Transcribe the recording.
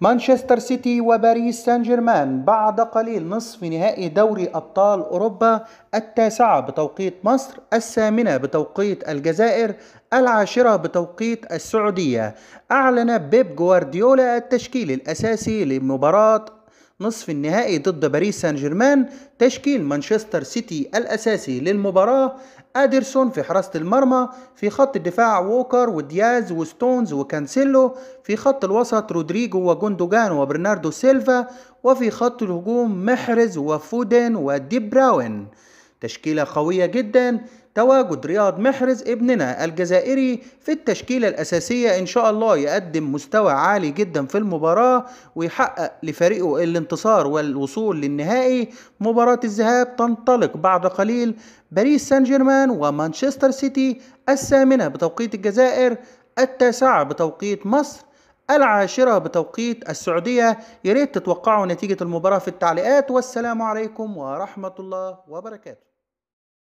مانشستر سيتي وباريس سان جيرمان بعد قليل نصف نهائي دوري أبطال أوروبا التاسعة بتوقيت مصر الثامنة بتوقيت الجزائر العاشرة بتوقيت السعودية أعلن بيب جوارديولا التشكيل الأساسي لمباراة نصف النهائي ضد باريس سان جيرمان تشكيل مانشستر سيتي الأساسي للمباراة أديرسون في حراسة المرمى في خط الدفاع ووكر ودياز وستونز وكانسيلو في خط الوسط رودريجو وجوندوجان وبرناردو سيلفا وفي خط الهجوم محرز وفودين ودي براون تشكيلة قوية جدا تواجد رياض محرز ابننا الجزائري في التشكيلة الأساسية إن شاء الله يقدم مستوى عالي جدا في المباراة ويحقق لفريقه الانتصار والوصول للنهائي مباراة الذهاب تنطلق بعد قليل باريس سان جيرمان ومانشستر سيتي الثامنة بتوقيت الجزائر التاسعة بتوقيت مصر العاشرة بتوقيت السعودية يريد تتوقعوا نتيجة المباراة في التعليقات والسلام عليكم ورحمة الله وبركاته